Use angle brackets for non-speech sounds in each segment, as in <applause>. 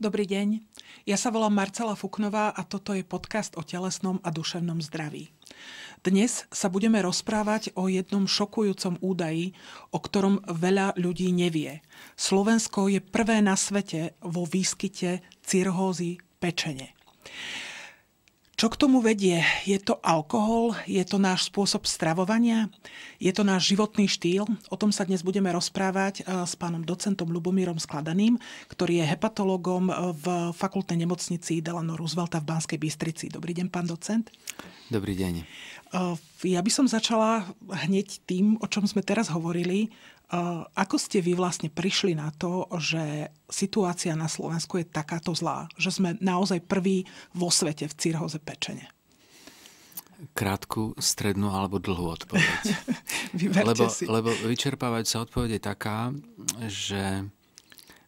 Dobrý deň, ja sa volám Marcela Fuknová a toto je podcast o telesnom a duševnom zdraví. Dnes sa budeme rozprávať o jednom šokujúcom údaji, o ktorom veľa ľudí nevie. Slovensko je prvé na svete vo výskyte cirhózy pečene. Čo k tomu vedie? Je to alkohol? Je to náš spôsob stravovania? Je to náš životný štýl? O tom sa dnes budeme rozprávať eh, s pánom docentom Lubomírom Skladaným, ktorý je hepatologom eh, v fakultnej nemocnici Delano Roosevelta v Banskej Bystrici. Dobrý deň, pán docent. Dobrý deň. Eh, ja by som začala hneď tým, o čom sme teraz hovorili. Ehm, ako ste vy vlastne prišli na to, že situácia na Slovensku je takáto zlá? Že sme naozaj prví vo svete v cirhoze pečene? Krátku, strednú alebo dlhú odpoveď. <laughs> lebo, si. lebo sa odpoveď je taká, že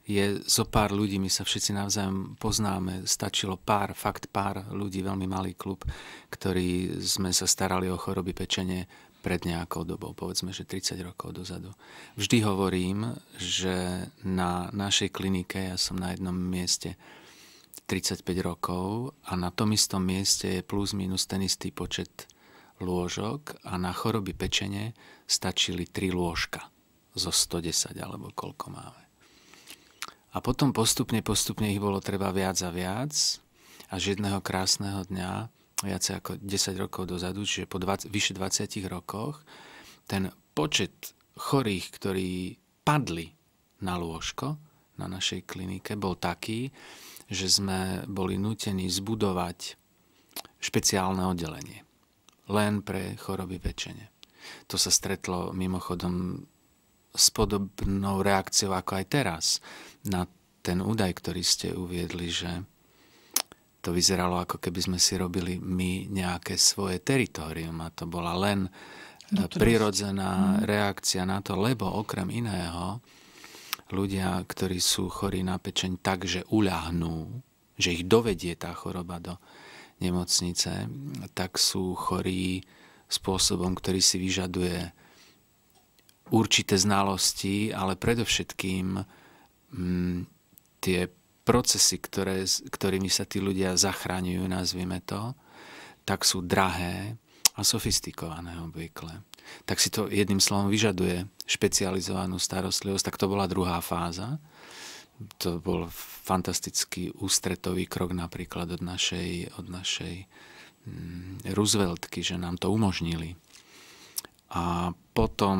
je zo pár ľudí, my sa všetci navzájom poznáme, stačilo pár, fakt pár ľudí, veľmi malý klub, ktorí sme sa starali o choroby pečenie pred nejakou dobou, povedzme, že 30 rokov dozadu. Vždy hovorím, že na našej klinike ja som na jednom mieste 35 rokov a na tom istom mieste je plus minus ten istý počet lôžok a na choroby pečenie stačili 3 lôžka zo 110 alebo koľko máme. A potom postupne, postupne ich bolo treba viac a viac až jedného krásneho dňa viacej ako 10 rokov dozadu, čiže po 20, vyše 20 rokoch, ten počet chorých, ktorí padli na lôžko na našej klinike, bol taký, že sme boli nutení zbudovať špeciálne oddelenie len pre choroby pečene. To sa stretlo mimochodom s podobnou reakciou ako aj teraz na ten údaj, ktorý ste uviedli, že to vyzeralo ako keby sme si robili my nejaké svoje teritorium a to bola len no, prirodzená mm. reakcia na to, lebo okrem iného ľudia, ktorí sú chorí na pečeň tak, že uľahnú, že ich dovedie tá choroba do nemocnice, tak sú chorí spôsobom, ktorý si vyžaduje určité znalosti, ale predovšetkým m, mm, tie procesy, ktoré, ktorými sa tí ľudia zachraňujú, nazvime to, tak sú drahé a sofistikované obvykle. Tak si to jedným slovom vyžaduje špecializovanú starostlivosť, tak to bola druhá fáza. To bol fantastický ústretový krok napríklad od našej, od našej mm, Rooseveltky, že nám to umožnili. A potom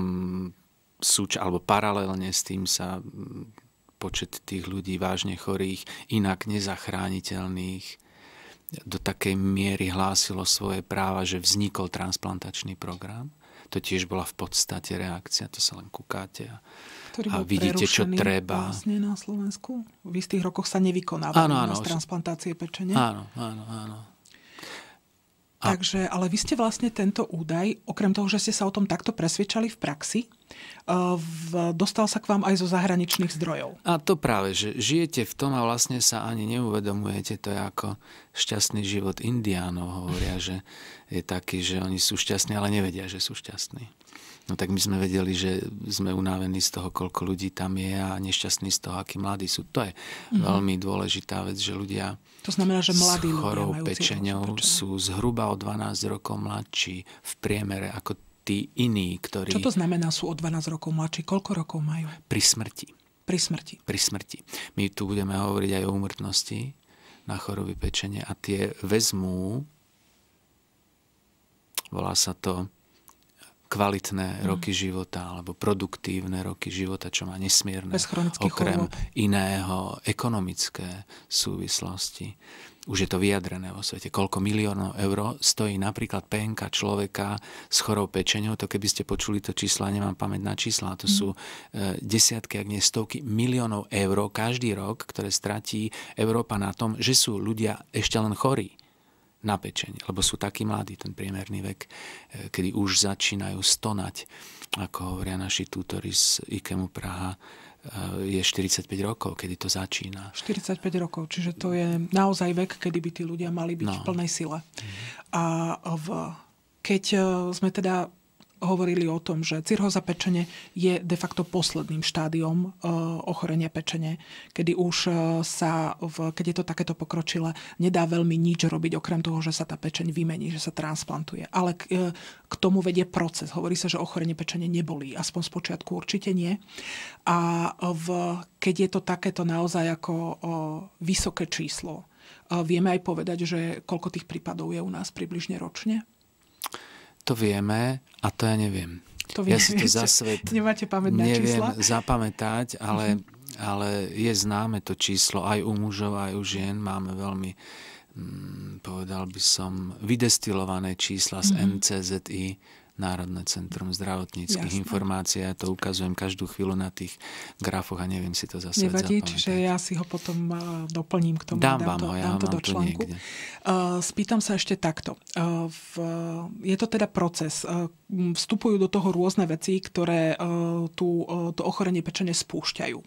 súč, alebo paralelne s tým sa mm, počet tých ľudí vážne chorých, inak nezachrániteľných, do takej miery hlásilo svoje práva, že vznikol transplantačný program. To tiež bola v podstate reakcia, to sa len kukáte a, a vidíte, čo treba. Vlastne na Slovensku v istých rokoch sa nevykonávali áno, áno, transplantácie pečenia. Áno, áno, áno. Takže, ale vy ste vlastne tento údaj, okrem toho, že ste sa o tom takto presvedčali v praxi, e, v, dostal sa k vám aj zo zahraničných zdrojov. A to práve, že žijete v tom a vlastne sa ani neuvedomujete, to je ako šťastný život indiánov, hovoria, že je taký, že oni sú šťastní, ale nevedia, že sú šťastní no tak my sme vedeli, že sme unavení z toho, koľko ľudí tam je a nešťastní z toho, akí mladí sú. To je mm-hmm. veľmi dôležitá vec, že ľudia to znamená, že mladí s chorou ľudia pečenou sú zhruba o 12 rokov mladší v priemere ako tí iní, ktorí... Čo to znamená, sú o 12 rokov mladší? Koľko rokov majú? Pri smrti. Pri smrti. Pri smrti. My tu budeme hovoriť aj o úmrtnosti na choroby pečenie a tie vezmú, volá sa to kvalitné mhm. roky života alebo produktívne roky života, čo má nesmierne okrem chorob. iného ekonomické súvislosti. Už je to vyjadrené vo svete. Koľko miliónov eur stojí napríklad PNK človeka s chorou pečenou, to keby ste počuli to čísla, nemám pamäť na čísla, to mm. sú e, desiatky, ak nie stovky miliónov eur každý rok, ktoré stratí Európa na tom, že sú ľudia ešte len chorí na pečenie. Lebo sú takí mladí, ten priemerný vek, e, kedy už začínajú stonať. Ako hovoria naši tútori z IKEMu Praha, e, je 45 rokov, kedy to začína. 45 rokov, čiže to je naozaj vek, kedy by tí ľudia mali byť no. v plnej sile. Mm. A v, keď e, sme teda hovorili o tom, že cirhoza pečene je de facto posledným štádiom e, ochorenia pečene, kedy už e, sa, v, keď je to takéto pokročilé, nedá veľmi nič robiť, okrem toho, že sa tá pečeň vymení, že sa transplantuje. Ale k, e, k tomu vedie proces. Hovorí sa, že ochorenie pečene nebolí, aspoň z počiatku určite nie. A v, keď je to takéto naozaj ako vysoké číslo, vieme aj povedať, že koľko tých prípadov je u nás približne ročne to vieme a to ja neviem. To ja si to za svet Nemáte neviem čísla? zapamätať, ale, mm-hmm. ale je známe to číslo aj u mužov, aj u žien. Máme veľmi, mm, povedal by som, vydestilované čísla z mm-hmm. MCZI, Národné centrum zdravotníckých informácií. Ja to ukazujem každú chvíľu na tých grafoch a neviem si to zase Nevadí, čiže ja si ho potom doplním k tomu. Dám, dám vám to, ho, ja dám to do článku. Uh, spýtam sa ešte takto. je to teda proces. vstupujú do toho rôzne veci, ktoré tú, to ochorenie pečene spúšťajú.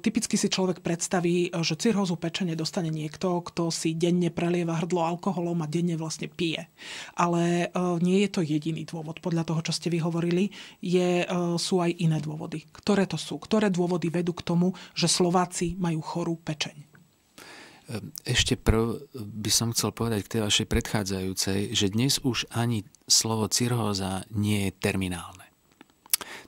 typicky si človek predstaví, že cirhózu pečene dostane niekto, kto si denne prelieva hrdlo alkoholom a denne vlastne pije. Ale nie je to jediný dôvod, podľa toho, čo ste vyhovorili, je, e, sú aj iné dôvody. Ktoré to sú? Ktoré dôvody vedú k tomu, že Slováci majú chorú pečeň? Ehm, ešte prv by som chcel povedať k tej vašej predchádzajúcej, že dnes už ani slovo cirhóza nie je terminálne.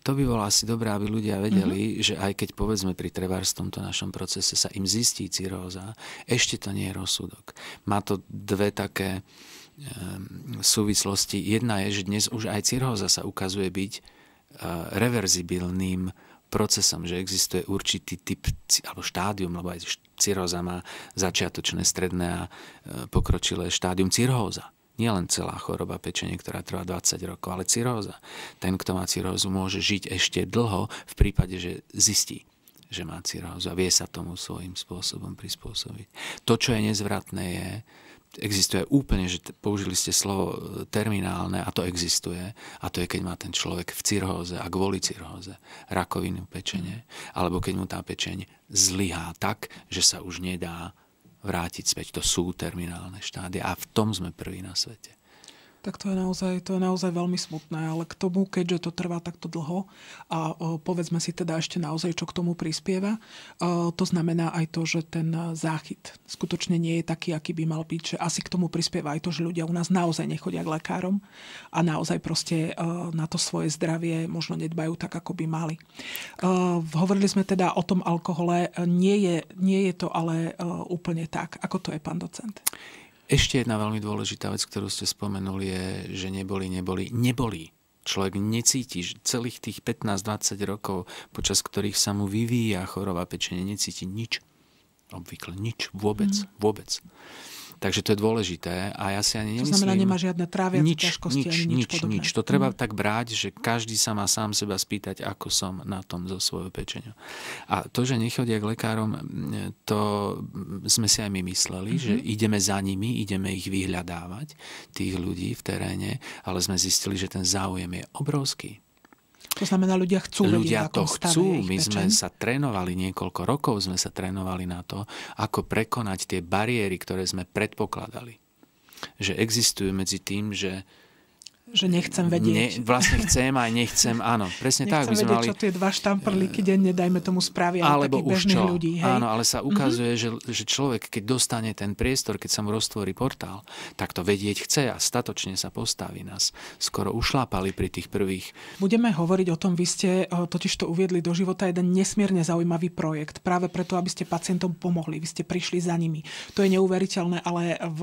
To by bolo asi dobré, aby ľudia vedeli, mm-hmm. že aj keď povedzme pri trebárs tomto našom procese sa im zistí cirhóza, ešte to nie je rozsudok. Má to dve také Ehm, súvislosti. Jedna je, že dnes už aj cirhóza sa ukazuje byť e, reverzibilným procesom, že existuje určitý typ alebo štádium, lebo aj cirhóza má začiatočné, stredné a e, pokročilé štádium cirhóza. Nie len celá choroba pečenie, ktorá trvá 20 rokov, ale cirhóza. Ten, kto má cirhózu, môže žiť ešte dlho v prípade, že zistí, že má cirhózu a vie sa tomu svojím spôsobom prispôsobiť. To, čo je nezvratné, je, existuje úplne, že použili ste slovo e, terminálne a to existuje. A to je, keď má ten človek v cirhóze a kvôli cirhóze rakovinu pečenie, alebo keď mu tá pečeň zlyhá tak, že sa už nedá vrátiť späť. To sú terminálne štády a v tom sme prví na svete. Tak to je, naozaj, to je naozaj veľmi smutné, ale k tomu, keďže to trvá takto dlho a povedzme si teda ešte naozaj, čo k tomu prispieva, to znamená aj to, že ten záchyt skutočne nie je taký, aký by mal byť. Že asi k tomu prispieva aj to, že ľudia u nás naozaj nechodia k lekárom a naozaj proste na to svoje zdravie možno nedbajú tak, ako by mali. hovorili sme teda o tom alkohole, nie je, nie je to ale úplne tak, ako to je pán docent. Ešte jedna veľmi dôležitá vec, ktorú ste spomenuli, je, že neboli, neboli, neboli. Človek necíti celých tých 15-20 rokov, počas ktorých sa mu vyvíja choroba pečenie, necíti nič. Obvykle nič, vôbec, mm. vôbec. Takže to je dôležité a ja si ani nemyslím... To znamená, nemá žiadne tráviace nič, ťažkosti nič, ani nič, nič Nič. To treba mhm. tak brať, že každý sa má sám seba spýtať, ako som na tom zo svojho pečenia. A to, že nechodia k lekárom, to sme si aj my mysleli, mm-hmm. že mhm. ideme za nimi, ideme ich vyhľadávať, tých ľudí v teréne, ale sme zistili, že ten záujem je obrovský. To znamená, ľudia chcú ľudia to chcú. My pečen. sme sa trénovali niekoľko rokov, sme sa trénovali na to, ako prekonať tie bariéry, ktoré sme predpokladali. Že existujú medzi tým, že že nechcem vedieť. Ne, vlastne chcem aj nechcem, áno. Presne nechcem tak by sme mali... čo tie dva štamprlíky denne, dajme tomu, správia alebo takých už bežných čo. ľudí. Hej? Áno, ale sa mhm. ukazuje, mm-hmm. že, že človek, keď dostane ten priestor, keď sa mu roztvorí portál, tak to vedieť chce a statočne sa postaví nás. Skoro ušlápali pri tých prvých. Budeme hovoriť o tom, vy ste totiž to uviedli do života jeden nesmierne zaujímavý projekt, práve preto, aby ste pacientom pomohli, vy ste prišli za nimi. To je neuveriteľné, ale v,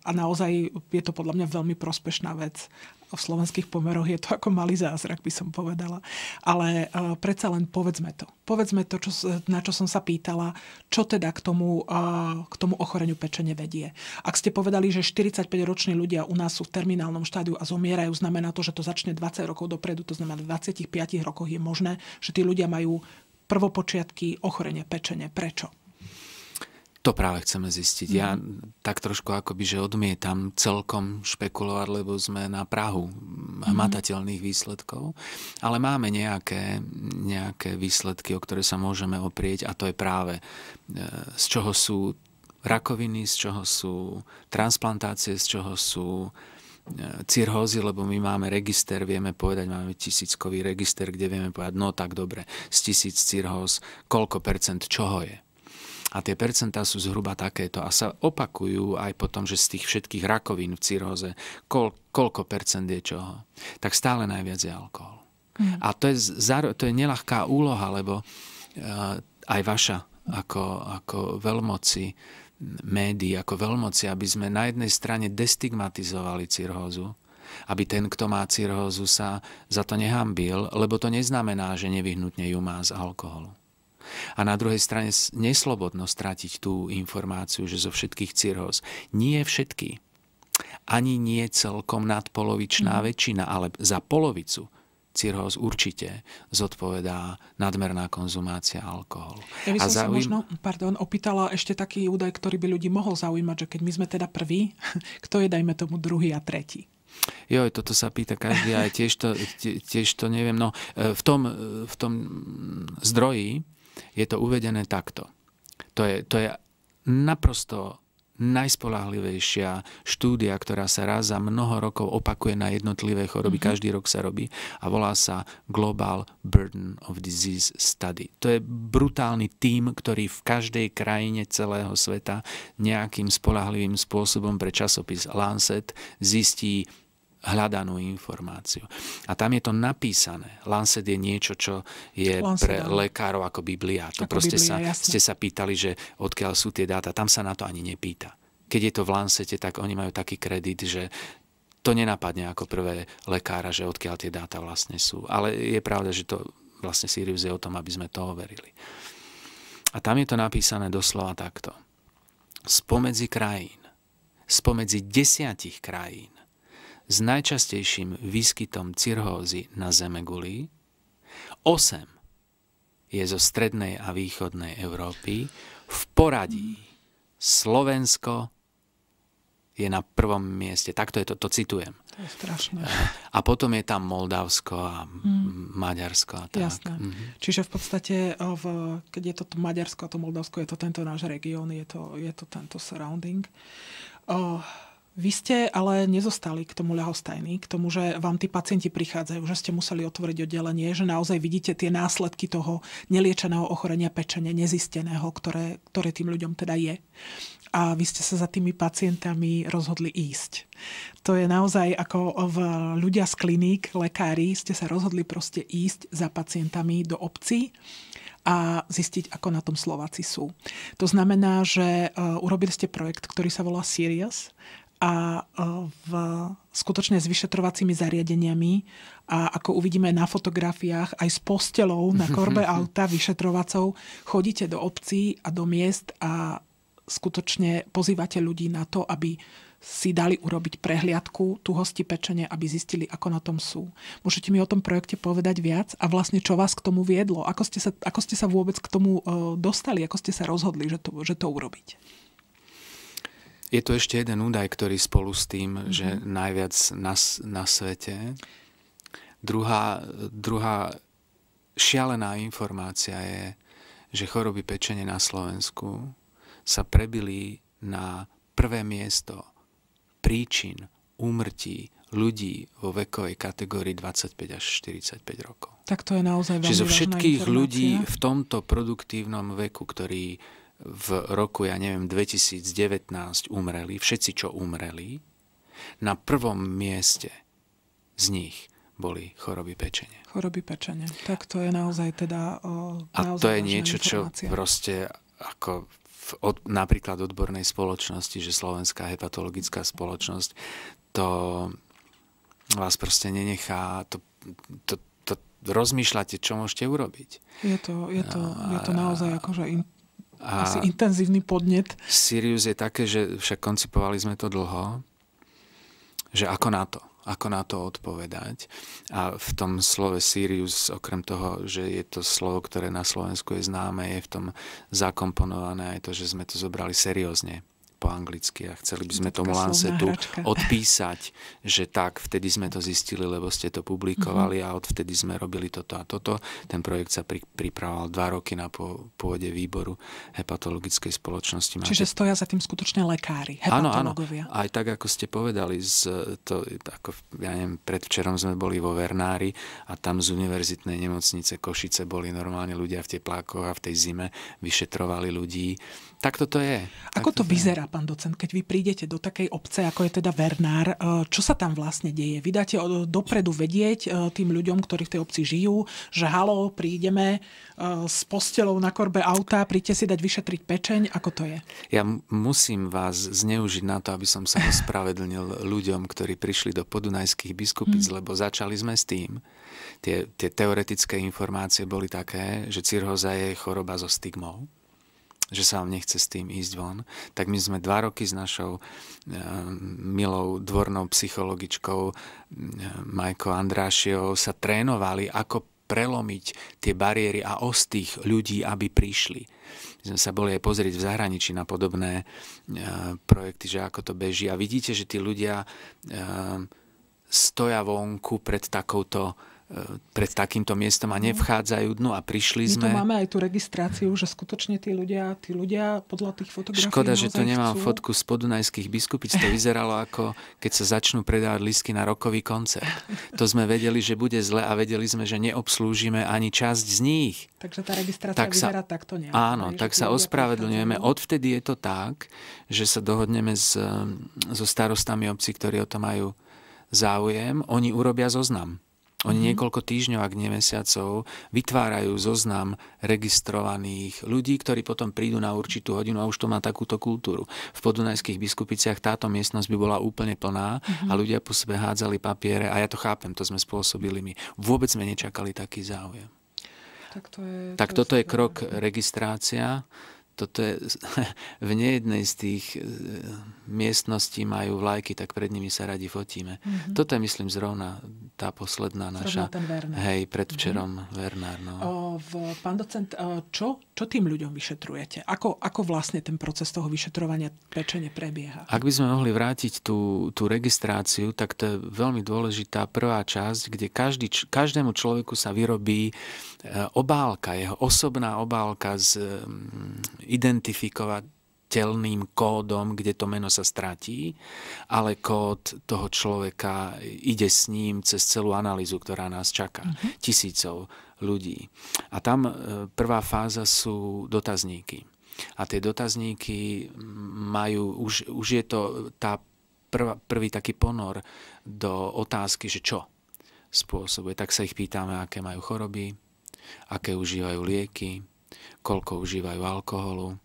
a naozaj je to podľa mňa veľmi prospešná vec v slovenských pomeroch je to ako malý zázrak, by som povedala. Ale uh, predsa len povedzme to. Povedzme to, čo, na čo som sa pýtala, čo teda k tomu, uh, k tomu ochoreniu pečene vedie. Ak ste povedali, že 45-roční ľudia u nás sú v terminálnom štádiu a zomierajú, znamená to, že to začne 20 rokov dopredu, to znamená, v 25 rokoch je možné, že tí ľudia majú prvopočiatky ochorenia pečene. Prečo? To práve chceme zistiť. Mm. Ja tak trošku akoby, že odmietam celkom špekulovať, lebo sme na Prahu mm-hmm. hmatateľných mm. výsledkov, ale máme nejaké, nejaké výsledky, o ktoré sa môžeme oprieť a to je práve e, z čoho sú rakoviny, z čoho sú transplantácie, z čoho sú e, cirhózy, lebo my máme register, vieme povedať, máme tisíckový register, kde vieme povedať, no tak dobre, z tisíc cirhóz, koľko percent čoho je. A tie percentá sú zhruba takéto a sa opakujú aj potom, že z tých všetkých rakovín v cirhoze, kol, koľko percent je čoho, tak stále najviac je alkohol. Mm. A to je, to je nelahká úloha, lebo eh, aj vaša ako, ako veľmoci médií, ako veľmoci, aby sme na jednej strane destigmatizovali cirhózu, aby ten, kto má cirhózu, sa za to nehambil, lebo to neznamená, že nevyhnutne ju má z alkoholu. A na druhej strane neslobodno stratiť tú informáciu, že zo všetkých cirhoz nie všetky, ani nie celkom nadpolovičná mm. väčšina, ale za polovicu cirhoz určite zodpovedá nadmerná konzumácia alkoholu. Ja by som a zaujím... sa možno, pardon, opýtala ešte taký údaj, ktorý by ľudí mohol zaujímať, že keď my sme teda prví, <laughs> kto je dajme tomu druhý a tretí? Jo, toto sa pýta každý aj tiež to, tiež to neviem. No, e, v, tom, e, v tom zdroji je to uvedené takto. To je, to je naprosto najspolahlivejšia štúdia, ktorá sa raz za mnoho rokov opakuje na jednotlivé choroby, mm-hmm. každý rok sa robí a volá sa Global Burden of Disease Study. To je brutálny tím, ktorý v každej krajine celého sveta nejakým spolahlivým spôsobom pre časopis Lancet zistí hľadanú informáciu. A tam je to napísané. Lancet je niečo, čo je Lancet, pre lekárov ako Biblia. To ako proste Biblia, sa, jasne. ste sa pýtali, že odkiaľ sú tie dáta. Tam sa na to ani nepýta. Keď je to v Lancete, tak oni majú taký kredit, že to nenapadne ako prvé lekára, že odkiaľ tie dáta vlastne sú. Ale je pravda, že to vlastne Sirius je o tom, aby sme to overili. A tam je to napísané doslova takto. Spomedzi krajín, spomedzi desiatich krajín, s najčastejším výskytom cirhózy na Zemeguli, 8 je zo strednej a východnej Európy, v poradí Slovensko je na prvom mieste. Takto je to, to citujem. To je strašné. A potom je tam Moldavsko a mm. Maďarsko a tak. Jasné. Mm-hmm. Čiže v podstate, v, keď je to, to Maďarsko a to Moldavsko, je to tento náš región, je to, je to tento surrounding. Uh, vy ste ale nezostali k tomu ľahostajní, k tomu, že vám tí pacienti prichádzajú, že ste museli otvoriť oddelenie, že naozaj vidíte tie následky toho neliečeného ochorenia pečenia nezisteného, ktoré, ktoré tým ľuďom teda je. A vy ste sa za tými pacientami rozhodli ísť. To je naozaj ako v ľudia z kliník, lekári, ste sa rozhodli proste ísť za pacientami do obcí a zistiť, ako na tom Slováci sú. To znamená, že e, urobili ste projekt, ktorý sa volá Sirius a e, v, skutočne s vyšetrovacími zariadeniami a ako uvidíme na fotografiách, aj s postelou na korbe <laughs> auta vyšetrovacou, chodíte do obcí a do miest a skutočne pozývate ľudí na to, aby si dali urobiť prehliadku, tu hosti pečenie, aby zistili, ako na tom sú. Môžete mi o tom projekte povedať viac a vlastne čo vás k tomu viedlo? Ako ste sa, ako ste sa vôbec k tomu e, dostali? Ako ste sa rozhodli, že to, že to urobiť? Je to ešte jeden údaj, ktorý spolu s tým, mm-hmm. že najviac na, na svete. Druhá, druhá šialená informácia je, že choroby pečenie na Slovensku sa prebili na prvé miesto príčin úmrtí ľudí vo vekovej kategórii 25 až 45 rokov. Tak to je naozaj veľmi Čiže zo všetkých ľudí v tomto produktívnom veku, ktorí v roku, ja neviem, 2019 umreli, všetci, čo umreli, na prvom mieste z nich boli choroby pečenia. Choroby pečenia. Tak to je naozaj teda... O, a naozaj to je niečo, informácia. čo proste ako v, od, napríklad odbornej spoločnosti, že Slovenská hepatologická spoločnosť, to vás proste nenechá, to, to, to rozmýšľate, čo môžete urobiť. Je to, je to, je to naozaj akože in, a Asi intenzívny podnet. Sirius je také, že však koncipovali sme to dlho, že ako na to ako na to odpovedať. A v tom slove Sirius, okrem toho, že je to slovo, ktoré na Slovensku je známe, je v tom zakomponované aj to, že sme to zobrali seriózne po anglicky a chceli by sme Taká tomu Lancetu hračka. <laughs> odpísať, že tak, vtedy sme to zistili, lebo ste to publikovali mm-hmm. a odvtedy sme robili toto a toto. Ten projekt sa pri, pripravoval dva roky na pôde výboru hepatologickej spoločnosti. Máte... Čiže stoja za tým skutočne lekári, hepatologovia. Áno, áno. Aj tak, ako ste povedali, z, to, ako, ja neviem, predvčerom sme boli vo Vernári a tam z univerzitnej nemocnice Košice boli normálne ľudia v teplákoch a v tej zime vyšetrovali ľudí tak toto je. Ako tak to, to vyzerá, pán docent, keď vy prídete do takej obce, ako je teda Vernár, e, čo sa tam vlastne deje? Vy dáte dopredu vedieť e, tým ľuďom, ktorí v tej obci žijú, že halo, prídeme e, s postelou na korbe auta, príďte si dať vyšetriť pečeň, ako to je? Ja musím vás zneužiť na to, aby som sa ospravedlnil <laughs> ľuďom, ktorí prišli do podunajských biskupic, hmm. lebo začali sme s tým, tie, tie teoretické informácie boli také, že cirhoza je choroba so stigmou že sa vám nechce s tým ísť von, tak my sme dva roky s našou e, milou dvornou psychologičkou e, Majkou Andrášiou sa trénovali, ako prelomiť tie bariéry a ostých ľudí, aby prišli. My sme sa boli aj pozrieť v zahraničí na podobné e, projekty, že ako to beží. A vidíte, že tí ľudia stoja vonku pred takouto pred takýmto miestom a no. nevchádzajú dnu a prišli sme. My tu máme aj tú registráciu, že skutočne tí ľudia, tí ľudia podľa tých fotografií Škoda, že to nemám chcú. fotku z podunajských biskupic. To vyzeralo ako keď sa začnú predávať lístky na rokový koncert. To sme vedeli, že bude zle a vedeli sme, že neobslúžime ani časť z nich. Takže tá registrácia tak sa, vyzerá takto nejak. Áno, tak sa ospravedlňujeme. Odvtedy je to tak, že sa dohodneme s, so starostami obci, ktorí o to majú záujem. Oni urobia zoznam oni mhm. niekoľko týždňov, ak nie mesiacov, vytvárajú zoznam registrovaných ľudí, ktorí potom prídu na určitú hodinu a už to má takúto kultúru. V podunajských biskupiciach táto miestnosť by bola úplne plná mm-hmm. a ľudia po sebe hádzali papiere a ja to chápem, to sme spôsobili my. Vôbec sme nečakali taký záujem. Tak, to je, tak to toto je krok registrácia. Toto je, <laughs> v nejednej z tých e, miestností majú vlajky, tak pred nimi sa radi fotíme. Mm-hmm. Toto je, myslím, zrovna tá posledná naša. Hej, predvčerom mm-hmm. Vernár. No. O, v, pán docent, čo, čo tým ľuďom vyšetrujete? Ako, ako vlastne ten proces toho vyšetrovania pečenie prebieha? Ak by sme mohli vrátiť tú, tú registráciu, tak to je veľmi dôležitá prvá časť, kde každý, každému človeku sa vyrobí e, obálka, jeho osobná obálka z identifikovať telným kódom, kde to meno sa stratí, ale kód toho človeka ide s ním cez celú analýzu, ktorá nás čaká. Uh-huh. Tisícov ľudí. A tam e, prvá fáza sú dotazníky. A tie dotazníky majú, už, už je to tá prv, prvý taký ponor do otázky, že čo spôsobuje. Tak sa ich pýtame, aké majú choroby, aké užívajú lieky, koľko užívajú alkoholu,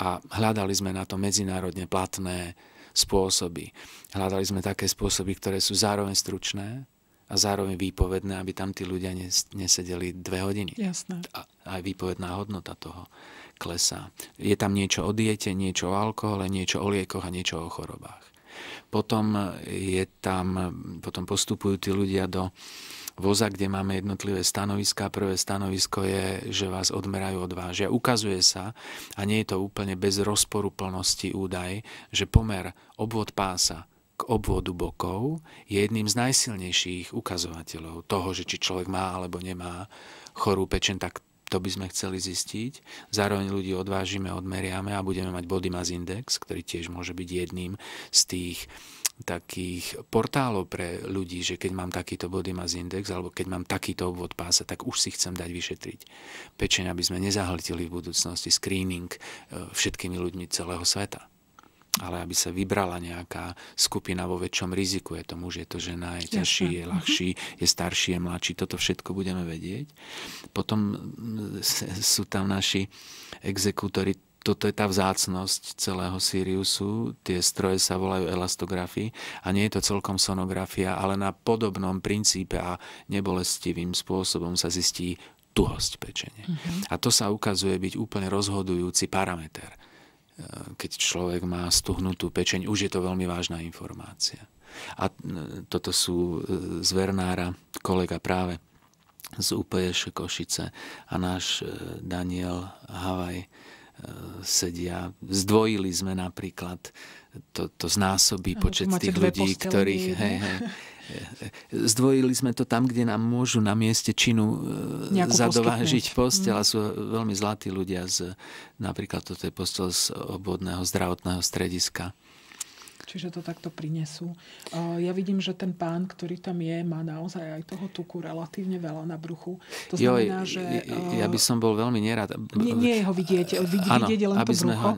a hľadali sme na to medzinárodne platné spôsoby. Hľadali sme také spôsoby, ktoré sú zároveň stručné a zároveň výpovedné, aby tam tí ľudia nesedeli dve hodiny. Jasné. A aj výpovedná hodnota toho klesá. Je tam niečo o diete, niečo o alkohole, niečo o liekoch a niečo o chorobách. Potom, je tam, potom postupujú tí ľudia do voza, kde máme jednotlivé stanoviská. Prvé stanovisko je, že vás odmerajú od vážia. Ukazuje sa, a nie je to úplne bez rozporu plnosti údaj, že pomer obvod pása k obvodu bokov je jedným z najsilnejších ukazovateľov toho, že či človek má alebo nemá chorú pečen, tak to by sme chceli zistiť. Zároveň ľudí odvážime, odmeriame a budeme mať body mass index, ktorý tiež môže byť jedným z tých takých portálov pre ľudí, že keď mám takýto body mass index alebo keď mám takýto obvod pása, tak už si chcem dať vyšetriť pečeň, aby sme nezahltili v budúcnosti screening e, všetkými ľuďmi celého sveta. Ale aby sa vybrala nejaká skupina vo väčšom riziku, je to muž, je to žena, je ťažší, je mhm. ľahší, je starší, je mladší, toto všetko budeme vedieť. Potom mm, sú tam naši exekútory toto je tá vzácnosť celého Siriusu. Tie stroje sa volajú elastografy a nie je to celkom sonografia, ale na podobnom princípe a nebolestivým spôsobom sa zistí tuhosť pečenie. Uh-huh. Mhm. A to sa ukazuje byť úplne rozhodujúci parameter. E, keď človek má stuhnutú pečeň, už je to veľmi vážna informácia. A e, toto sú e, z Vernára, kolega práve z UPŠ Košice a náš Daniel Havaj sedia. Zdvojili sme napríklad to, to znásobí počet tých ľudí, posteli, ktorých... Hej, hej, zdvojili sme to tam, kde nám môžu na mieste činu e, zadovážiť postel a hm. sú veľmi zlatí ľudia z, napríklad toto je postel z obvodného zdravotného strediska čiže to takto prinesú. Eh, ja vidím, že ten pán, ktorý tam je, má naozaj aj toho tuku relatívne veľa na bruchu. To znamená, jo, že... Ja eh, by som bol veľmi nerad. Eh, nie, nie ho vidieť, vidieť, ano, vidieť len aby to brucho, sme ho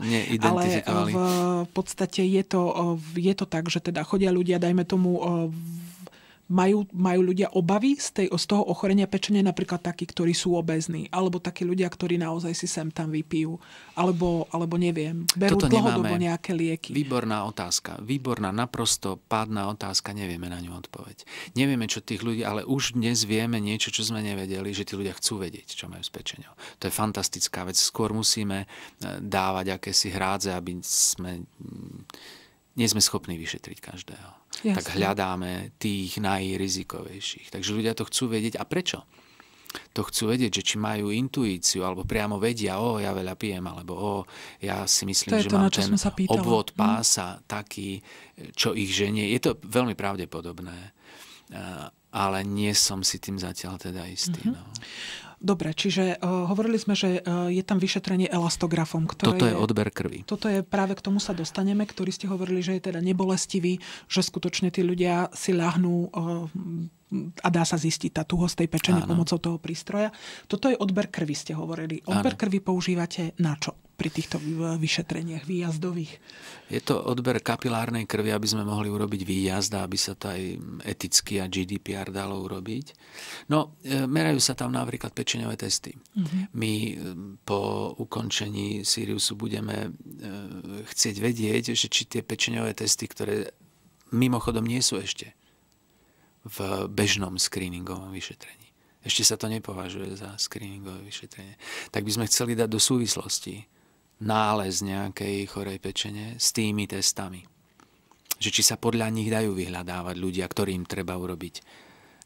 ale v podstate je to, je to tak, že teda chodia ľudia, dajme tomu, v majú, majú ľudia obavy z, tej, z toho ochorenia pečenia, napríklad takí, ktorí sú obezní, alebo takí ľudia, ktorí naozaj si sem tam vypijú, alebo, alebo neviem, berú Toto dlhodobo nemáme. nejaké lieky. Výborná otázka, výborná, naprosto pádna otázka, nevieme na ňu odpoveď. Nevieme, čo tých ľudí, ale už dnes vieme niečo, čo sme nevedeli, že tí ľudia chcú vedieť, čo majú s pečenou. To je fantastická vec. Skôr musíme eh, dávať akési hrádze, aby sme mm, nie sme schopní vyšetriť každého. Jasne. Tak hľadáme tých najrizikovejších. Takže ľudia to chcú vedieť. A prečo? To chcú vedieť, že či majú intuíciu, alebo priamo vedia, o, ja veľa pijem, alebo o, ja si myslím, to že to, mám ten obvod mhm. pása mm. taký, čo ich ženie. Je to veľmi pravdepodobné, ale nie som si tým zatiaľ teda istý. Mm-hmm. No. Dobre, čiže uh, hovorili sme, že uh, je tam vyšetrenie elastografom. Ktoré toto je, odber krvi. Toto je práve k tomu sa dostaneme, ktorý ste hovorili, že je teda nebolestivý, že skutočne tí ľudia si ľahnú uh, a dá sa zistiť tá tuhosť tej pečene Áno. pomocou toho prístroja. Toto je odber krvi, ste hovorili. Odber Áno. krvi používate na čo? pri týchto vyšetreniach výjazdových? Je to odber kapilárnej krvi, aby sme mohli urobiť výjazd aby sa to aj eticky a GDPR dalo urobiť. No, e, merajú sa tam napríklad pečeňové testy. Uh-huh. My e, po ukončení Siriusu budeme e, chcieť vedieť, že či tie pečeňové testy, ktoré mimochodom nie sú ešte v bežnom screeningovom vyšetrení. Ešte sa to nepovažuje za screeningové vyšetrenie. Tak by sme chceli dať do súvislosti nález nejakej chorej pečene s tými testami. Že či sa podľa nich dajú vyhľadávať ľudia, ktorým treba urobiť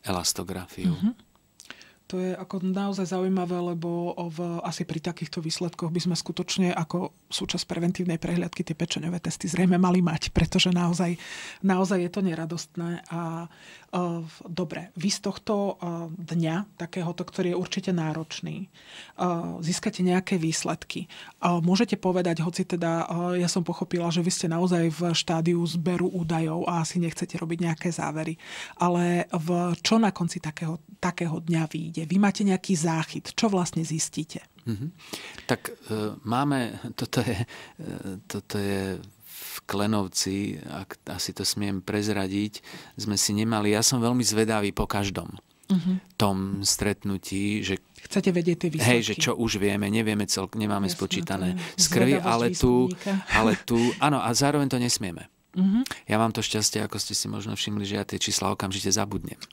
elastografiu. Mm-hmm to je ako naozaj zaujímavé, lebo v, asi pri takýchto výsledkoch by sme skutočne ako súčasť preventívnej prehliadky tie pečeňové testy zrejme mali mať, pretože naozaj, naozaj je to neradostné. A uh, dobre, vy z tohto uh, dňa, takéhoto, ktorý je určite náročný, uh, získate nejaké výsledky. Uh, môžete povedať, hoci teda uh, ja som pochopila, že vy ste naozaj v štádiu zberu údajov a asi nechcete robiť nejaké závery, ale v, čo na konci takého, takého dňa vy? príde, vy máte nejaký záchyt, čo vlastne zistíte? Mm-hmm. Tak e, máme, toto je, e, toto je v Klenovci, ak asi to smiem prezradiť, sme si nemali, ja som veľmi zvedavý po každom uh-huh. tom stretnutí, že chcete vedieť tie výsledky. Hej, že čo už vieme, nevieme celk, nemáme Jasne, spočítané z krvi, ale tu, <laughs> ale tu, áno, a zároveň to nesmieme. Uh-huh. Ja mám to šťastie, ako ste si možno všimli, že ja tie čísla okamžite zabudnem. <laughs>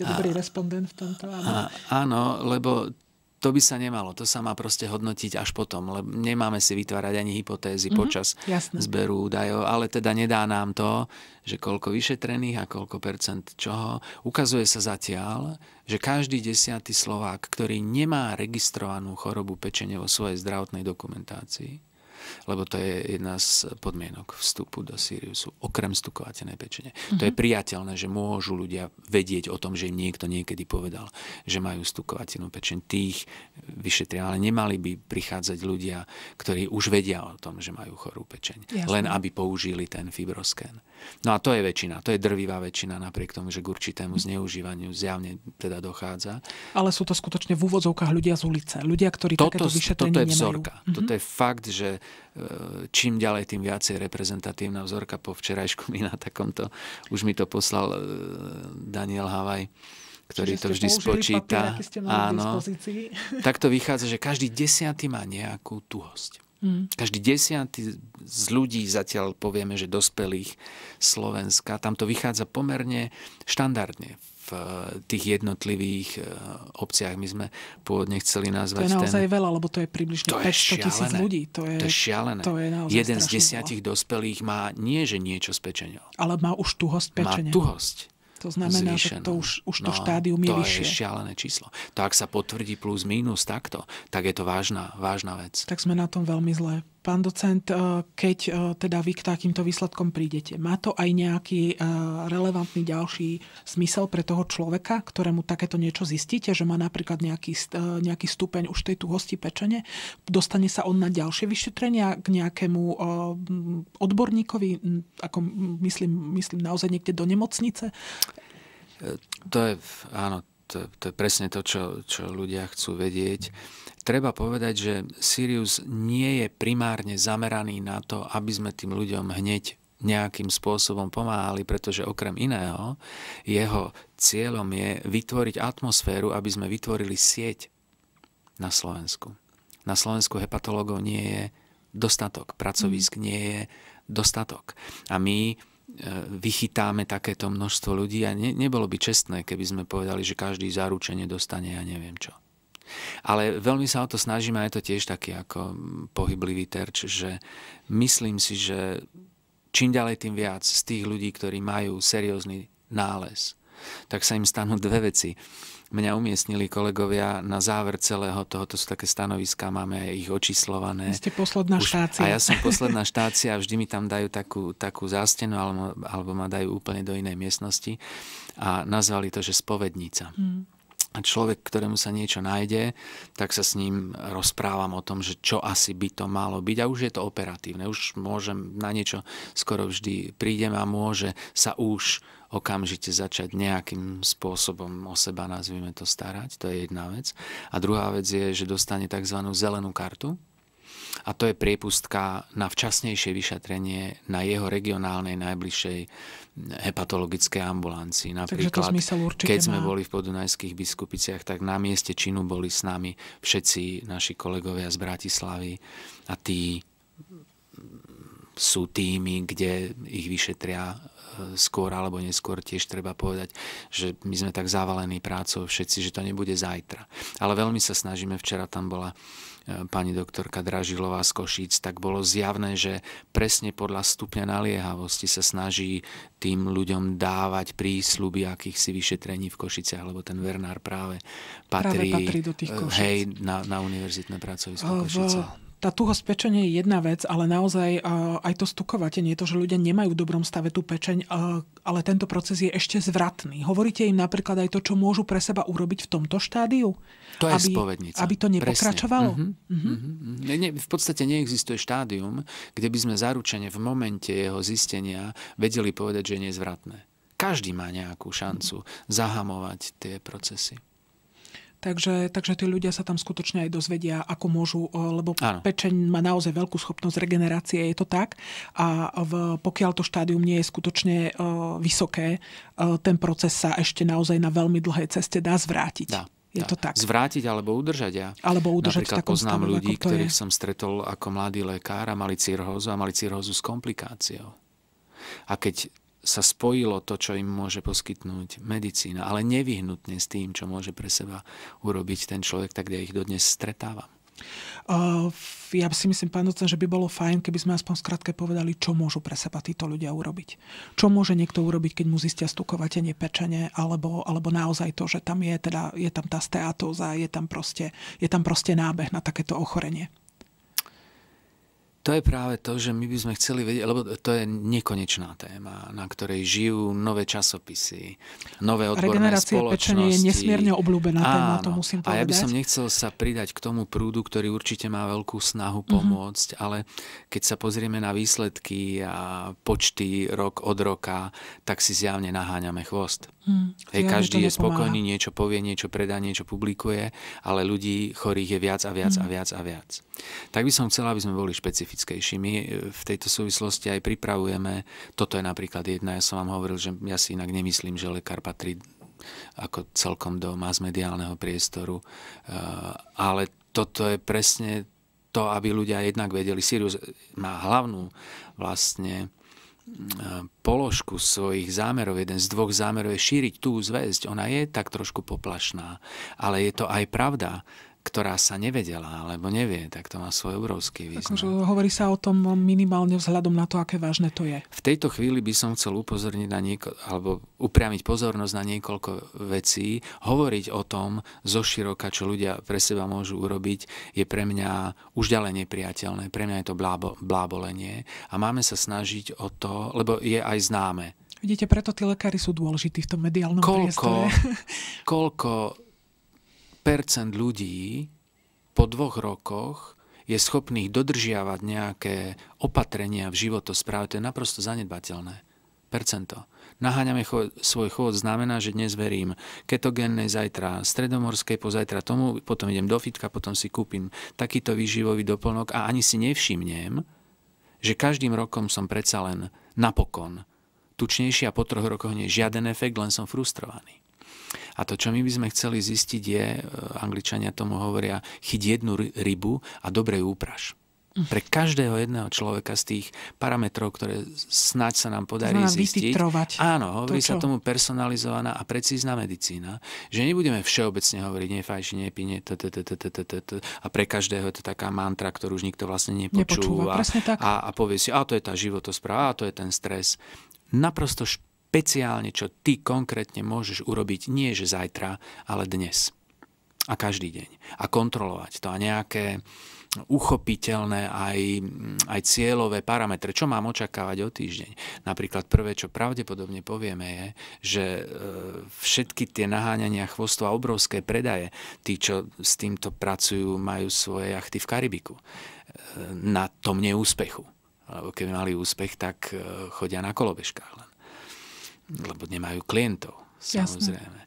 ste a, dobrý respondent v tomto. Áno. A, áno, lebo to by sa nemalo. To sa má proste hodnotiť až potom, lebo nemáme si vytvárať ani hypotézy mm-hmm, počas jasne. zberu údajov, ale teda nedá nám to, že koľko vyšetrených a koľko percent čoho. Ukazuje sa zatiaľ, že každý desiatý Slovák, ktorý nemá registrovanú chorobu pečene vo svojej zdravotnej dokumentácii, lebo to je jedna z podmienok vstupu do Siriusu, okrem stukovatenej pečene. Mm-hmm. To je mhm. priateľné, že môžu ľudia vedieť o tom, že im niekto niekedy povedal, že majú stukovatenú pečeň. Tých vyšetria, ale nemali by prichádzať ľudia, ktorí už vedia o tom, že majú chorú pečeň. Jasne. Len aby použili ten fibrosken. No a to je väčšina, to je drvivá väčšina, napriek tomu, že k určitému zneužívaniu zjavne teda dochádza. Ale sú to skutočne v úvodzovkách ľudia z ulice, ľudia, ktorí toto, takéto vyšetrenie toto je vzorka. Nemajú. Toto mhm. je fakt, že E, čím ďalej, tým viacej reprezentatívna vzorka. Po včerajšku mi na takomto, už mi to poslal e, Daniel Havaj, ktorý Čiže to vždy spočíta. Papier, Áno. <laughs> tak to vychádza, že každý desiatý má nejakú tuhosť. Mm. Každý desiatý z ľudí, zatiaľ povieme, že dospelých Slovenska, tam to vychádza pomerne štandardne. V v eh, tých jednotlivých eh, obciach. My sme pôvodne chceli nazvať... To je naozaj ten... veľa, lebo to je približne to 500 tisíc ľudí. To je, to je šialené. To je naozaj Jeden z desiatich veľa. dospelých má nie, že niečo s pečenou. Ale má už tuhosť pečenia. Má tuhosť. To znamená, že to už, už to no, štádium je to vyššie. To je šialené číslo. To ak sa potvrdí plus minus takto, tak je to vážna, vážna vec. Tak sme na tom veľmi zle. Pán docent, eh, keď eh, teda vy k takýmto výsledkom prídete, má to aj nejaký eh, relevantný ďalší smysel pre toho človeka, ktorému takéto niečo zistíte, že má napríklad nejaký, nejaký stupeň už tej tu hosti pečene? Dostane sa on na ďalšie vyšetrenia k nejakému odborníkovi, ako myslím, myslím naozaj niekde do nemocnice? E, to je, áno, to, to je presne to, čo, čo ľudia chcú vedieť. Treba povedať, že Sirius nie je primárne zameraný na to, aby sme tým ľuďom hneď nejakým spôsobom pomáhali, pretože okrem iného jeho cieľom je vytvoriť atmosféru, aby sme vytvorili sieť na Slovensku. Na Slovensku hepatológov nie je dostatok, pracovisk mhm. nie je dostatok. A my vychytáme takéto množstvo ľudí a ne, nebolo by čestné, keby sme povedali, že každý zaručenie dostane ja neviem čo. Ale veľmi sa o to snažíme a je to tiež taký ako pohyblivý terč, že myslím si, že čím ďalej tým viac z tých ľudí, ktorí majú seriózny nález, tak sa im stanú dve veci mňa umiestnili kolegovia na záver celého tohoto sú také stanoviská, máme ich očíslované. Ste posledná Už, štácia. A ja som posledná štácia a vždy mi tam dajú takú, takú zástenu alebo, alebo ma dajú úplne do inej miestnosti a nazvali to, že spovednica. Mm a človek, ktorému sa niečo nájde, tak sa s ním rozprávam o tom, že čo asi by to malo byť a už je to operatívne, už môžem na niečo skoro vždy prídem a môže sa už okamžite začať nejakým spôsobom o seba, nazvime to, starať. To je jedna vec. A druhá vec je, že dostane tzv. zelenú kartu, a to je priepustka na včasnejšie vyšetrenie na jeho regionálnej najbližšej hepatologickej ambulancii. Napríklad, keď sme má. boli v podunajských biskupiciach, tak na mieste činu boli s nami všetci naši kolegovia z Bratislavy a tí sú tými, kde ich vyšetria skôr alebo neskôr tiež treba povedať, že my sme tak zavalení prácou všetci, že to nebude zajtra. Ale veľmi sa snažíme, včera tam bola e, pani doktorka Dražilová z Košíc, tak bolo zjavné, že presne podľa stupňa naliehavosti sa snaží tým ľuďom dávať prísľuby akýchsi vyšetrení v Košice, alebo ten Vernár práve patrí, práve patrí do tých e, Košic. hej, na, na univerzitné pracovisko v tá tuho pečenie je jedna vec, ale naozaj eh, aj to stukovate. Je to, že ľudia nemajú v dobrom stave tú pečeň, eh, ale tento proces je ešte zvratný. Hovoríte im napríklad aj to, čo môžu pre seba urobiť v tomto štádiu? To aby, je spovednica. Aby to nepokračovalo? Mm-hmm. Mm-hmm. Mm-hmm. Ne, ne, v podstate neexistuje štádium, kde by sme zaručene v momente jeho zistenia vedeli povedať, že je nezvratné. Každý má nejakú šancu zahamovať tie procesy. Takže, takže tí ľudia sa tam skutočne aj dozvedia, ako môžu, e, lebo ano. pečeň má naozaj veľkú schopnosť regenerácie, je to tak. A v, pokiaľ to štádium nie je skutočne uh, vysoké, uh, ten proces sa ešte naozaj na veľmi dlhej ceste dá zvrátiť. Dá. Je to tak. Zvrátiť alebo udržať. Ja alebo udržať Napríklad poznám stavu, ľudí, ktorých je. som stretol ako mladý lekár a mali cirhózu a mali cirhózu s komplikáciou. A keď sa spojilo to, čo im môže poskytnúť medicína, ale nevyhnutne s tým, čo môže pre seba urobiť ten človek, tak ja ich dodnes stretávam. Ja si myslím, pán docen, že by bolo fajn, keby sme aspoň skratke povedali, čo môžu pre seba títo ľudia urobiť. Čo môže niekto urobiť, keď mu zistia stukovatenie pečenie, alebo, alebo naozaj to, že tam je, teda, je tam tá steatóza, je tam, proste, je tam proste nábeh na takéto ochorenie. To je práve to, že my by sme chceli vedieť, lebo to je nekonečná téma, na ktorej žijú nové časopisy, nové odborné Regenerácie spoločnosti. je nesmierne obľúbená téma, to musím povedať. A ja by som nechcel sa pridať k tomu prúdu, ktorý určite má veľkú snahu mhm. pomôcť, mm-hmm. ale keď sa pozrieme na výsledky a počty rok od roka, tak si zjavne naháňame chvost. Hmm, Hej, každý je spokojný, niečo povie, niečo predá, niečo publikuje, ale ľudí chorých je viac a viac hmm. a mm. viac a viac. Tak by som chcela, aby sme boli špecifickejší. My e, v tejto súvislosti aj pripravujeme, toto je napríklad jedna, ja som vám hovoril, že ja si inak nemyslím, že lekár patrí ako celkom do masmediálneho priestoru, e, ale toto je presne to, aby ľudia jednak vedeli. Sirius má hlavnú vlastne položku svojich zámerov, jeden z dvoch zámerov je šíriť tú zväzť. Ona je tak trošku poplašná, ale je to aj pravda ktorá sa nevedela alebo nevie, tak to má svoj obrovský význam. Takže hovorí sa o tom minimálne vzhľadom na to, aké vážne to je. V tejto chvíli by som chcel upozorniť na nieko- alebo upriamiť pozornosť na niekoľko vecí. Hovoriť o tom zo široka, čo ľudia pre seba môžu urobiť, je pre mňa už ďalej nepriateľné. Pre mňa je to blábo- blábolenie. A máme sa snažiť o to, lebo je aj známe. Vidíte, preto tí lekári sú dôležití v tom mediálnom koľko, priestore. <laughs> koľko ľudí po dvoch rokoch je schopných dodržiavať nejaké opatrenia v životospráve, to je naprosto zanedbateľné. Percento. Naháňame cho- svoj chod, znamená, že dnes verím ketogénnej zajtra, stredomorskej pozajtra tomu, potom idem do fitka, potom si kúpim takýto výživový doplnok a ani si nevšimnem, že každým rokom som predsa len napokon tučnejší a po troch rokoch nie žiaden efekt, len som frustrovaný. A to, čo my by sme chceli zistiť, je, e, angličania tomu hovoria, chyť jednu rybu a dobre ju upraš. Mhm. Pre každého jedného človeka z tých parametrov, ktoré snáď sa nám podarí Znamená zistiť. Áno, hovorí to, sa tomu personalizovaná a precízna medicína, že nebudeme všeobecne hovoriť nefajši, nepine, a pre každého je to taká mantra, ktorú už nikto vlastne nepočúva. a, povie si, a to je tá životospráva, a to je ten stres. Naprosto špeciálne, čo ty konkrétne môžeš urobiť nie že zajtra, ale dnes. A každý deň. A kontrolovať to. A nejaké uchopiteľné aj, aj cieľové parametre. Čo mám očakávať o týždeň? Napríklad prvé, čo pravdepodobne povieme, je, že e, všetky tie naháňania chvostov a obrovské predaje, tí, čo s týmto pracujú, majú svoje jachty v Karibiku. E, na tom neúspechu. Lebo keby mali úspech, tak e, chodia na kolobežkách len lebo nemajú klientov, samozrejme.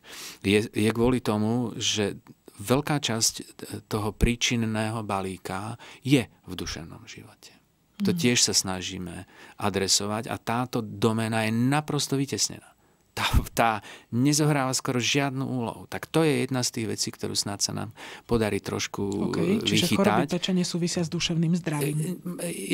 Je, je kvôli tomu, že veľká časť e, toho príčinného balíka je v duševnom živote. To mhm. tiež sa snažíme adresovať a táto domena je naprosto vytesnená tá, tá nezohráva skoro žiadnu úlohu. Tak to je jedna z tých vecí, ktorú snad sa nám podarí trošku okay, vychytať. Čiže choroby pečenie súvisia s duševným zdravím. E, e,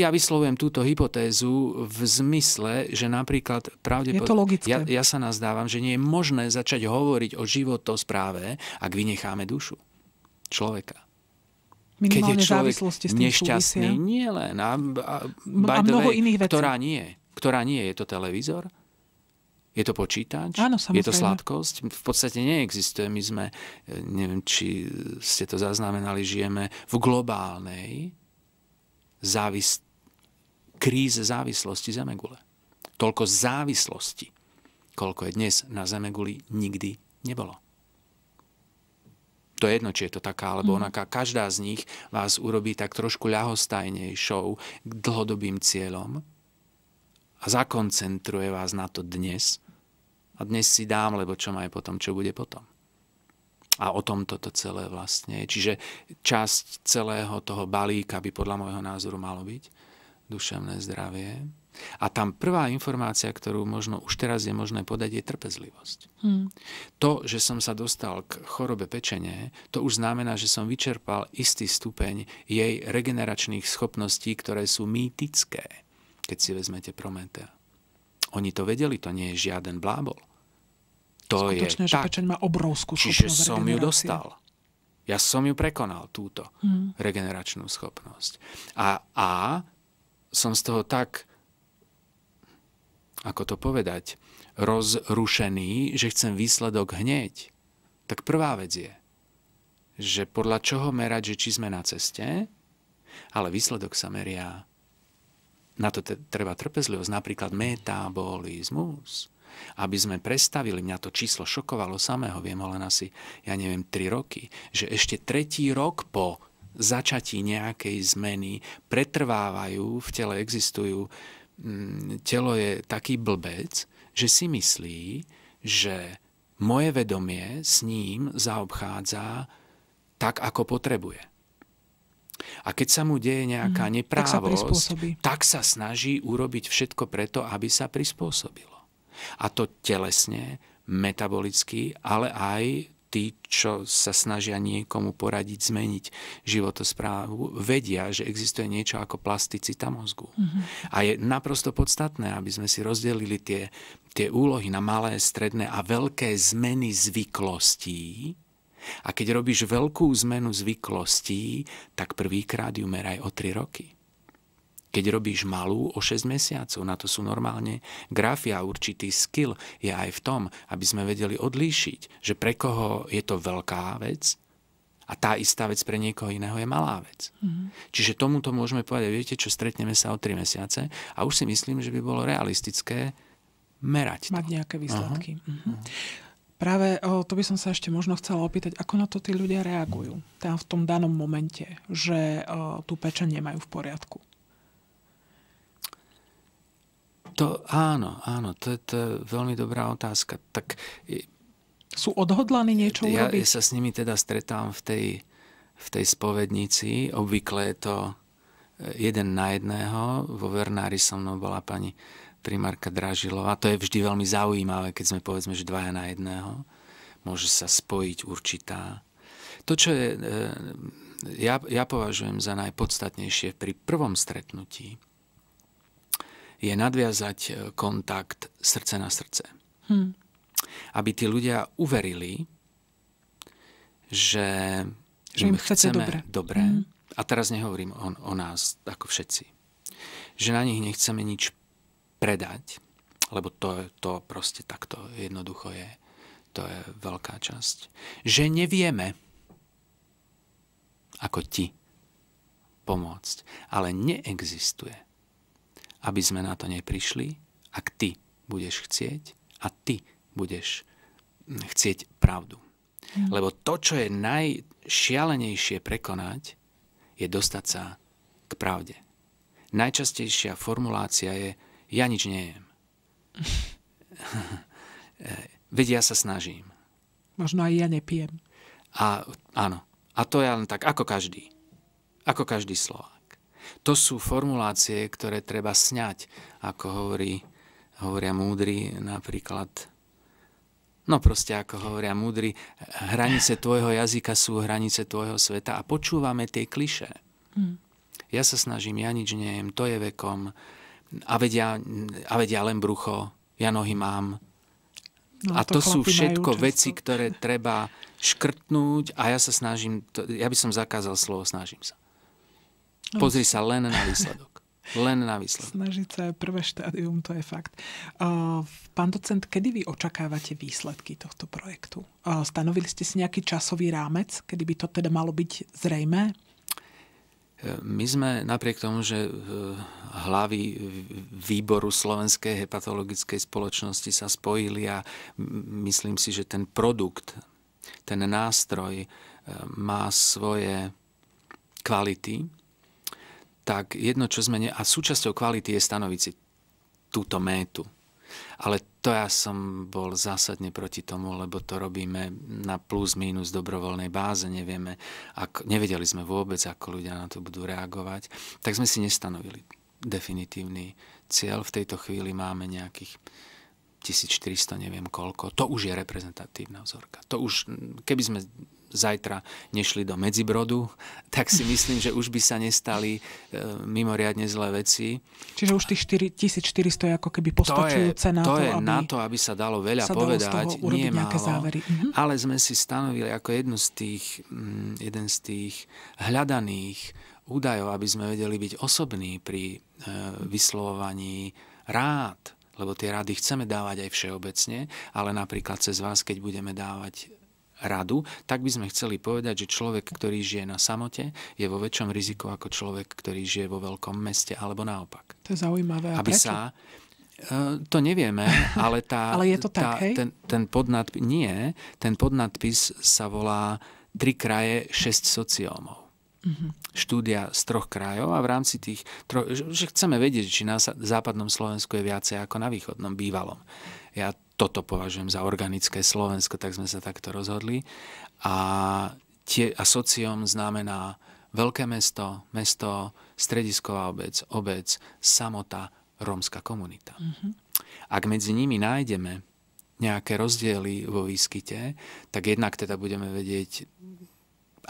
ja vyslovujem túto hypotézu v zmysle, že napríklad pravdepodobne... Je to logické. Ja, ja sa nazdávam, že nie je možné začať hovoriť o životo správe, ak vynecháme dušu človeka. Minimálne Keď je človek nešťastný, súvisia. nie len, a, a, a mnoho way, iných vecí. ktorá nie, ktorá nie, je to televízor, je to počítač? Áno, samozrejme. Je to sladkosť? V podstate neexistuje. My sme, e, neviem, či ste to zaznamenali, žijeme v globálnej závis- kríze závislosti Zemegule. Toľko závislosti, koľko je dnes na Zemeguli, nikdy nebolo. To je jedno, či je to taká alebo mm. onaká. Každá z nich vás urobí tak trošku ľahostajnejšou k dlhodobým cieľom a zakoncentruje vás na to dnes, a dnes si dám, lebo čo má je potom, čo bude potom. A o tom toto celé vlastne je. Čiže časť celého toho balíka by podľa môjho názoru malo byť duševné zdravie. A tam prvá informácia, ktorú možno už teraz je možné podať, je trpezlivosť. Hmm. To, že som sa dostal k chorobe pečenie, to už znamená, že som vyčerpal istý stupeň jej regeneračných schopností, ktoré sú mýtické, keď si vezmete Prometea. Oni to vedeli, to nie je žiaden blábol to Skutočné, je že tak. pečeň má obrovskú Čiže som ju dostal. Ja som ju prekonal, túto hmm. regeneračnú schopnosť. A, a som z toho tak, ako to povedať, rozrušený, že chcem výsledok hneď. Tak prvá vec je, že podľa čoho merať, že či sme na ceste, ale výsledok sa meria. Na to treba trpezlivosť, napríklad metabolizmus aby sme prestavili, mňa to číslo šokovalo samého, viem ho len asi, ja neviem, 3 roky, že ešte tretí rok po začatí nejakej zmeny pretrvávajú, v tele existujú, mm, telo je taký blbec, že si myslí, že moje vedomie s ním zaobchádza tak, ako potrebuje. A keď sa mu deje nejaká mm, neprávosť, tak sa, tak sa snaží urobiť všetko preto, aby sa prispôsobilo. A to telesne, metabolicky, ale aj tí, čo sa snažia niekomu poradiť zmeniť životosprávu, vedia, že existuje niečo ako plasticita mozgu. Mm-hmm. A je naprosto podstatné, aby sme si rozdelili tie, tie úlohy na malé, stredné a veľké zmeny zvyklostí. A keď robíš veľkú zmenu zvyklostí, tak prvýkrát ju meraj o tri roky. Keď robíš malú o 6 mesiacov, na to sú normálne grafia, a určitý skill je aj v tom, aby sme vedeli odlíšiť, že pre koho je to veľká vec a tá istá vec pre niekoho iného je malá vec. Mm. Čiže tomuto môžeme povedať, viete čo, stretneme sa o 3 mesiace a už si myslím, že by bolo realistické merať. To. Mať nejaké výsledky. Uh-huh. Uh-huh. Práve o, to by som sa ešte možno chcela opýtať, ako na to tí ľudia reagujú tam v tom danom momente, že o, tú pečeň nemajú v poriadku. To áno, áno, to, to je veľmi dobrá otázka. Tak, Sú odhodlaní niečo ja, urobiť? Ja sa s nimi teda stretám v tej, v tej spovednici. Obvykle je to e, jeden na jedného. Vo Vernári so mnou bola pani primárka Dražilová. To je vždy veľmi zaujímavé, keď sme povedzme, že dvaja na jedného. Môže sa spojiť určitá. To, čo je, e, ja, ja považujem za najpodstatnejšie pri prvom stretnutí, je nadviazať e, kontakt srdce na srdce. Hmm. Aby tí ľudia uverili, že, že im chceme dobre. dobré. Hmm. A teraz nehovorím o, o nás ako všetci. Že na nich nechceme nič predať, lebo to, to proste takto jednoducho je. To je veľká časť. Že nevieme, ako ti pomôcť. Ale neexistuje aby sme na to neprišli, ak ty budeš chcieť a ty budeš mm, chcieť pravdu. Mm. Lebo to, čo je najšialenejšie prekonať, je dostať sa k pravde. Najčastejšia formulácia je ja nič nejem. <laughs> Veď ja sa snažím. Možno aj ja nepijem. A, áno. A to je len tak, ako každý. Ako každý slova. To sú formulácie, ktoré treba sňať, ako hovorí, hovoria múdri napríklad. No proste, ako hovoria múdri, hranice tvojho jazyka sú hranice tvojho sveta a počúvame tie kliše. Mm. Ja sa snažím, ja nič nejem, to je vekom a vedia, a vedia len brucho, ja nohy mám. No, a to, to sú všetko veci, ktoré treba škrtnúť a ja sa snažím, to, ja by som zakázal slovo, snažím sa. Pozri sa len na výsledok. Len na výsledok. Snažiť sa je prvé štádium, to je fakt. Uh, pán docent, kedy vy očakávate výsledky tohto projektu? Uh, stanovili ste si nejaký časový rámec, kedy by to teda malo byť zrejmé? E, my sme napriek tomu, že e, hlavy výboru Slovenskej hepatologickej spoločnosti sa spojili a myslím si, že ten produkt, ten nástroj e, má svoje kvality, tak jedno, čo zmenia, a súčasťou kvality je stanoviť si túto métu. Ale to ja som bol zásadne proti tomu, lebo to robíme na plus minus dobrovoľnej báze, nevieme, ako, nevedeli sme vôbec, ako ľudia na to budú reagovať, tak sme si nestanovili definitívny cieľ. V tejto chvíli máme nejakých 1400, neviem koľko. To už je reprezentatívna vzorka. To už, keby sme zajtra nešli do Medzibrodu, <laughs> tak si myslím, že už by sa nestali e, mimoriadne zlé veci. Čiže už tých 4, 1400 je ako keby postačujúce to na to, je aby na to, aby sa dalo veľa sa povedať, dalo nie málo. Závery. Mhm. Ale sme si stanovili ako jednu z tých, m, mm, jeden z tých hľadaných údajov, aby sme vedeli byť osobní pri e, vyslovovaní rád, lebo tie rady chceme dávať aj všeobecne, ale napríklad cez vás, keď budeme dávať radu, tak by sme chceli povedať, že človek, ktorý žije na samote, je vo väčšom riziku ako človek, ktorý žije vo veľkom meste, alebo naopak. To je zaujímavé. aby sa eh, to nevieme, <laughs> ale, tá, ale je to tak, hej? Ten, ten podnadpis, nie, ten podnadpis sa volá Tri kraje, šesť sociómov. Mm-hmm. štúdia z troch krajov a v rámci tých troch, že chceme vedieť, či na západnom Slovensku je viacej ako na východnom bývalom. Ja toto považujem za organické Slovensko, tak sme sa takto rozhodli. A, tie, a sociom znamená veľké mesto, mesto, stredisková obec, obec, samota, rómska komunita. Mm-hmm. Ak medzi nimi nájdeme nejaké rozdiely vo výskyte, tak jednak teda budeme vedieť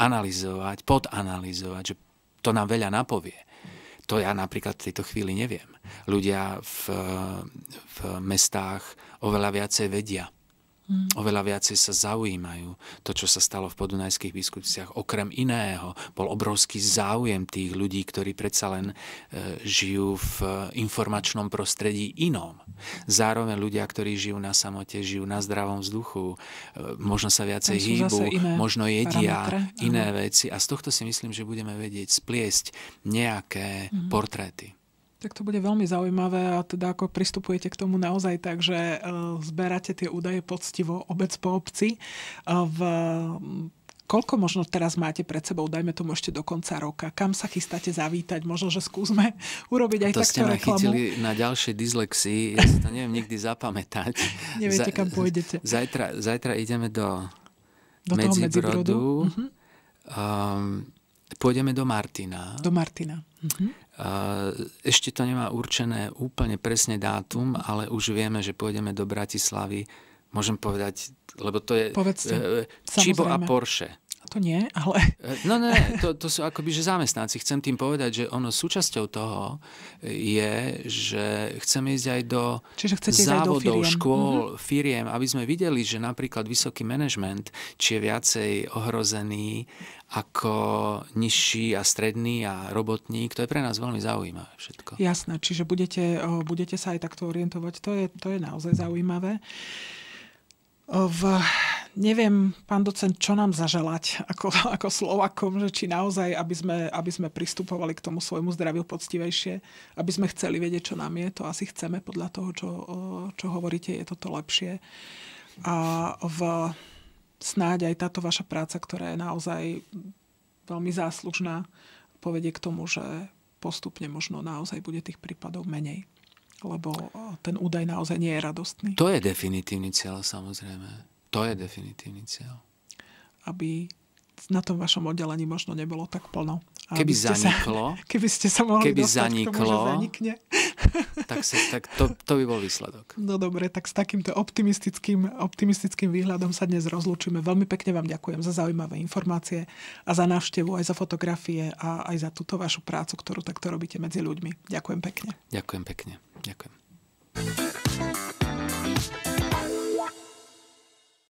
analyzovať, podanalyzovať, že to nám veľa napovie. To ja napríklad v tejto chvíli neviem. Ľudia v, v mestách oveľa viacej vedia Mm. Oveľa viacej sa zaujímajú. To, čo sa stalo v podunajských biskupciach, okrem iného, bol obrovský záujem tých ľudí, ktorí predsa len e, žijú v e, informačnom prostredí inom. Zároveň ľudia, ktorí žijú na samote, žijú na zdravom vzduchu, e, možno sa viacej hýbu, možno jedia parametre. iné veci. A z tohto si myslím, že budeme vedieť spliesť nejaké mm. portréty. Tak to bude veľmi zaujímavé a teda ako pristupujete k tomu naozaj tak, že e, zberáte tie údaje poctivo obec po obci. E, v koľko možno teraz máte pred sebou, dajme tomu ešte do konca roka, kam sa chystáte zavítať, možno, že skúsme <laughs> urobiť aj to takto reklamu. To ste chytili na ďalšej dyslexii, ja si to neviem nikdy zapamätať. <laughs> Neviete, kam pôjdete. Zajtra, zajtra ideme do, do Medzibrodu. Medzibrodu. Uh-huh. Um, ehm, pôjdeme do Martina. Do Martina. Uh-huh. Ešte to nemá určené úplne presne dátum, ale už vieme, že pôjdeme do Bratislavy. Môžem povedať, lebo to je Povedzte, e, Čibo samozrejme. a Porsche to nie, ale... Eh, no ne, to, to sú akoby že zamestnanci. Chcem tým povedať, že ono súčasťou toho eh, je, že chceme ísť aj do Čiže závodov, aj do škôl, mm-hmm. firiem, aby sme videli, že napríklad vysoký manažment či je viacej ohrozený ako nižší a stredný a robotník. To je pre nás veľmi zaujímavé všetko. Jasné, čiže budete, budete sa aj takto orientovať. To je, to je naozaj zaujímavé. Uh, v, neviem, pán docent, čo nám zaželať ako, <laughs> ako Slovakom, že či naozaj, aby sme, aby sme pristupovali k tomu svojmu zdraviu poctivejšie, aby sme chceli vedieť, čo nám je, to asi chceme podľa toho, čo, čo hovoríte, je toto lepšie. A v, snáď aj táto vaša práca, ktorá je naozaj veľmi záslužná, povedie k tomu, že postupne možno naozaj bude tých prípadov menej lebo eh, ten údaj naozaj nie je radostný. To je definitívny cieľ, samozrejme. To je definitívny cieľ. Aby na tom vašom oddelení možno nebolo tak plno Keby ste zaniklo, sa, keby ste sa mohli keby dostať zaniklo, k tomu, že zanikne. <laughs> tak, sa, tak to, to by bol výsledok. No dobre, tak s takýmto optimistickým, optimistickým výhľadom sa dnes rozlúčime. Veľmi pekne vám ďakujem za zaujímavé informácie a za návštevu, aj za fotografie a aj za túto vašu prácu, ktorú takto robíte medzi ľuďmi. Ďakujem pekne. Ďakujem pekne. Ďakujem.